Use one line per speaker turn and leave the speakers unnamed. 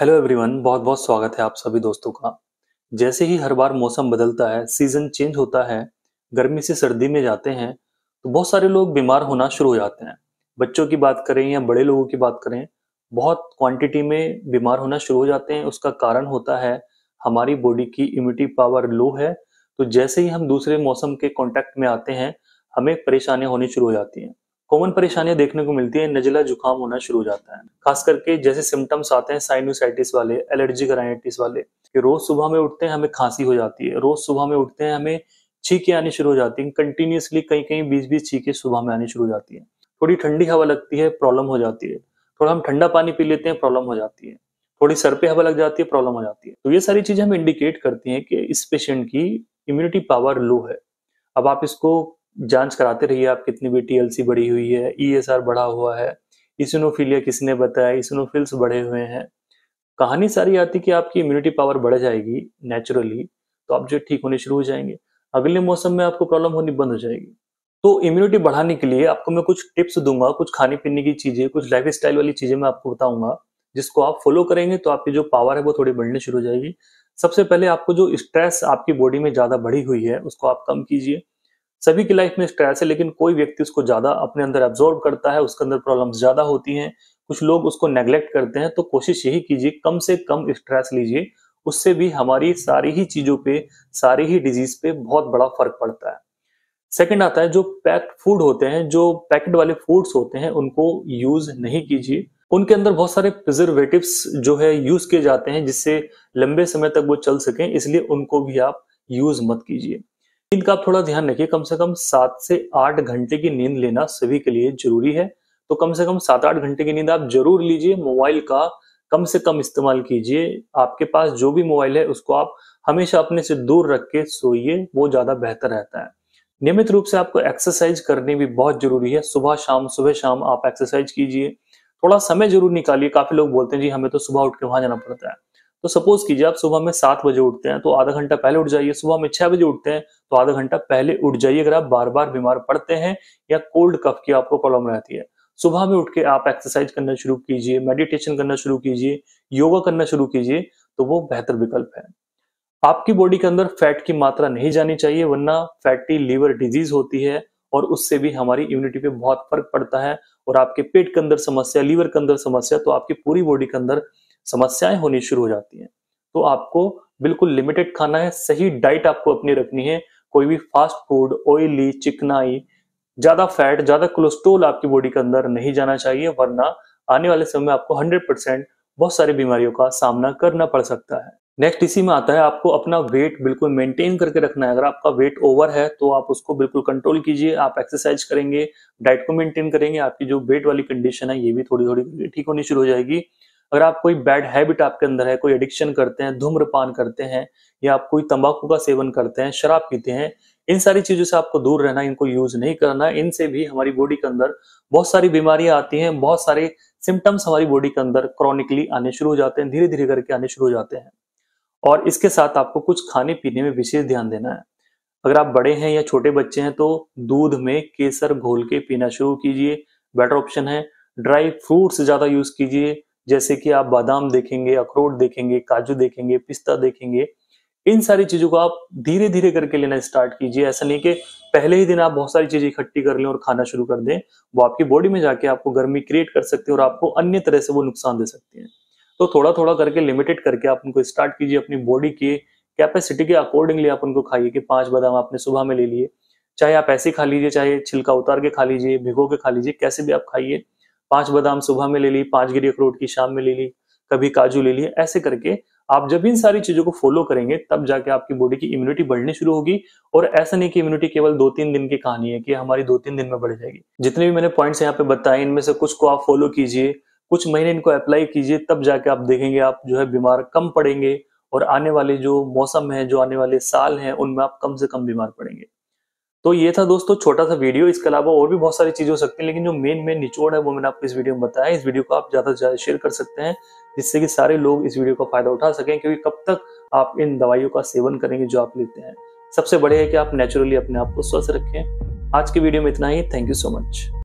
hello everyone बहुत बहुत स्वागत है आप सभी दोस्तों का जैसे ही हर बार मौसम बदलता है सीजन चेंज होता है गर्मी से सर्दी में जाते हैं तो बहुत सारे लोग बीमार होना शुरू हो जाते हैं बच्चों की बात करें या बड़े लोगों की बात करें बहुत क्वांटिटी में बीमार होना शुरू हो जाते हैं उसका कारण होता है हमारी बॉडी की इम्यूनिटी पावर लो है तो जैसे ही हम दूसरे मौसम के कॉन्टैक्ट में आते हैं हमें परेशानियां होनी शुरू हो जाती हैं कॉमन परेशानियां देखने को मिलती है नजला जुकाम होना शुरू हो जाता है खास करके जैसे सिम्टम्स आते हैं साइनोसाइटिस वाले एलर्जी राइटिस वाले कि रोज सुबह में उठते हैं हमें खांसी हो जाती है रोज सुबह में उठते हैं हमें छीके आनी शुरू हो जाती है कंटिन्यूसली कहीं कहीं बीस बीस छींकें सुबह में आनी शुरू हो जाती है थोड़ी ठंडी हवा लगती है प्रॉब्लम हो जाती है थोड़ा हम ठंडा पानी पी लेते हैं प्रॉब्लम हो जाती है थोड़ी सर पे हवा लग जाती है प्रॉब्लम हो जाती है तो ये सारी चीजें हम इंडिकेट करती हैं कि इस पेशेंट की इम्यूनिटी पावर लो है अब आप इसको जांच कराते रहिए आप कितनी भी टीएलसी बढ़ी हुई है ईएसआर e बढ़ा हुआ है इसनोफीलिया किसने बताया इसनोफिल्स बढ़े हुए हैं कहानी सारी आती कि आपकी इम्यूनिटी पावर बढ़ जाएगी नेचुरली तो आप जो ठीक होने शुरू हो जाएंगे अगले मौसम में आपको प्रॉब्लम होनी बंद हो जाएगी तो इम्यूनिटी बढ़ाने के लिए आपको मैं कुछ टिप्स दूंगा कुछ खाने पीने की चीजें कुछ लाइफ स्टाइल वाली चीजें मैं आपको बताऊंगा जिसको आप फॉलो करेंगे तो आपकी जो पावर है वो थोड़ी बढ़ने शुरू हो जाएगी सबसे पहले आपको जो स्ट्रेस आपकी बॉडी में ज्यादा बढ़ी हुई है उसको आप कम कीजिए सभी की लाइफ में स्ट्रेस है लेकिन कोई व्यक्ति उसको ज्यादा अपने अंदर एब्जॉर्व करता है उसके अंदर प्रॉब्लम्स ज्यादा होती हैं कुछ लोग उसको नेग्लेक्ट करते हैं तो कोशिश यही कीजिए कम से कम स्ट्रेस लीजिए उससे भी हमारी सारी ही चीजों पे सारी ही डिजीज पे बहुत बड़ा फर्क पड़ता है सेकंड आता है जो पैक्ड फूड होते हैं जो पैकेट वाले फूड्स होते हैं उनको यूज नहीं कीजिए उनके अंदर बहुत सारे प्रिजर्वेटिव जो है यूज किए जाते हैं जिससे लंबे समय तक वो चल सके इसलिए उनको भी आप यूज मत कीजिए नींद का थोड़ा ध्यान रखिए कम से कम सात से आठ घंटे की नींद लेना सभी के लिए जरूरी है तो कम से कम सात आठ घंटे की नींद आप जरूर लीजिए मोबाइल का कम से कम इस्तेमाल कीजिए आपके पास जो भी मोबाइल है उसको आप हमेशा अपने से दूर रख के सोइए वो ज्यादा बेहतर रहता है नियमित रूप से आपको एक्सरसाइज करनी भी बहुत जरूरी है सुबह शाम सुबह शाम आप एक्सरसाइज कीजिए थोड़ा समय जरूर निकालिए काफी लोग बोलते हैं जी हमें तो सुबह उठ के वहां जाना पड़ता है तो सपोज कीजिए आप सुबह में सात बजे उठते हैं तो आधा घंटा पहले उठ जाइए सुबह में छह बजे उठते हैं तो आधा घंटा पहले उठ जाइए अगर आप बार बार बीमार पड़ते हैं या कोल्ड कफ की आपको प्रॉब्लम रहती है सुबह में उठ के आप एक्सरसाइज करना शुरू कीजिए मेडिटेशन करना शुरू कीजिए योगा करना शुरू कीजिए तो वो बेहतर विकल्प है आपकी बॉडी के अंदर फैट की मात्रा नहीं जानी चाहिए वरना फैटी लीवर डिजीज होती है और उससे भी हमारी इम्यूनिटी पे बहुत फर्क पड़ता है और आपके पेट के अंदर समस्या लीवर के अंदर समस्या तो आपकी पूरी बॉडी के अंदर समस्याएं होनी शुरू हो जाती हैं तो आपको बिल्कुल लिमिटेड खाना है सही डाइट आपको अपनी रखनी है कोई भी फास्ट फूड ऑयली चिकनाई ज्यादा फैट ज्यादा कोलेस्ट्रोल आपकी बॉडी के अंदर नहीं जाना चाहिए वरना आने वाले समय में आपको 100 परसेंट बहुत सारी बीमारियों का सामना करना पड़ सकता है नेक्स्ट इसी में आता है आपको अपना वेट बिल्कुल मेंटेन करके रखना है अगर आपका वेट ओवर है तो आप उसको बिल्कुल कंट्रोल कीजिए आप एक्सरसाइज करेंगे डाइट को मेंटेन करेंगे आपकी जो वेट वाली कंडीशन है ये भी थोड़ी थोड़ी ठीक होनी शुरू हो जाएगी अगर आप कोई बैड हैबिट आपके अंदर है कोई एडिक्शन करते हैं धूम्रपान करते हैं या आप कोई तंबाकू का सेवन करते हैं शराब पीते हैं इन सारी चीजों से आपको दूर रहना इनको यूज नहीं करना इनसे भी हमारी बॉडी के अंदर बहुत सारी बीमारियां आती हैं बहुत सारे सिम्टम्स हमारी बॉडी के अंदर क्रॉनिकली आने शुरू हो जाते हैं धीरे धीरे करके आने शुरू हो जाते हैं और इसके साथ आपको कुछ खाने पीने में विशेष ध्यान देना है अगर आप बड़े हैं या छोटे बच्चे हैं तो दूध में केसर घोल के पीना शुरू कीजिए बेटर ऑप्शन है ड्राई फ्रूट्स ज्यादा यूज कीजिए जैसे कि आप बादाम देखेंगे अखरोट देखेंगे काजू देखेंगे पिस्ता देखेंगे इन सारी चीजों को आप धीरे धीरे करके लेना स्टार्ट कीजिए ऐसा नहीं कि पहले ही दिन आप बहुत सारी चीजें इकट्ठी कर लें और खाना शुरू कर दें वो आपकी बॉडी में जाके आपको गर्मी क्रिएट कर सकती है और आपको अन्य तरह से वो नुकसान दे सकती है तो थोड़ा थोड़ा करके लिमिटेड करके आप उनको स्टार्ट कीजिए अपनी बॉडी के कैपेसिटी के अकॉर्डिंगली आप उनको खाइए कि पांच बादाम आपने सुबह में ले लिए चाहे आप ऐसे खा लीजिए चाहे छिलका उतार के खा लीजिए भिगो के खा लीजिए कैसे भी आप खाइए पांच बादाम सुबह में ले ली पांच गिरी अखरोट की शाम में ले ली कभी काजू ले ली ऐसे करके आप जब इन सारी चीजों को फॉलो करेंगे तब जाके आपकी बॉडी की इम्यूनिटी बढ़नी शुरू होगी और ऐसा नहीं कि इम्यूनिटी केवल दो तीन दिन की कहानी है कि हमारी दो तीन दिन में बढ़ जाएगी जितने भी मैंने पॉइंट्स यहाँ पे बताए इनमें से कुछ को आप फॉलो कीजिए कुछ महीने इनको अप्लाई कीजिए तब जाके आप देखेंगे आप जो है बीमार कम पड़ेंगे और आने वाले जो मौसम है जो आने वाले साल हैं उनमें आप कम से कम बीमार पड़ेंगे तो ये था दोस्तों छोटा सा वीडियो इसके अलावा और भी बहुत सारी चीज़ हो सकती है लेकिन जो मेन मेन निचोड़ है वो मैंने आपको इस वीडियो में बताया इस वीडियो को आप ज़्यादा से ज़्यादा शेयर कर सकते हैं जिससे कि सारे लोग इस वीडियो का फायदा उठा सकें क्योंकि कब तक आप इन दवाइयों का सेवन करेंगे जो आप लेते हैं सबसे बड़े है कि आप नेचुरली अपने आप को स्वस्थ रखें आज की वीडियो में इतना ही थैंक यू सो मच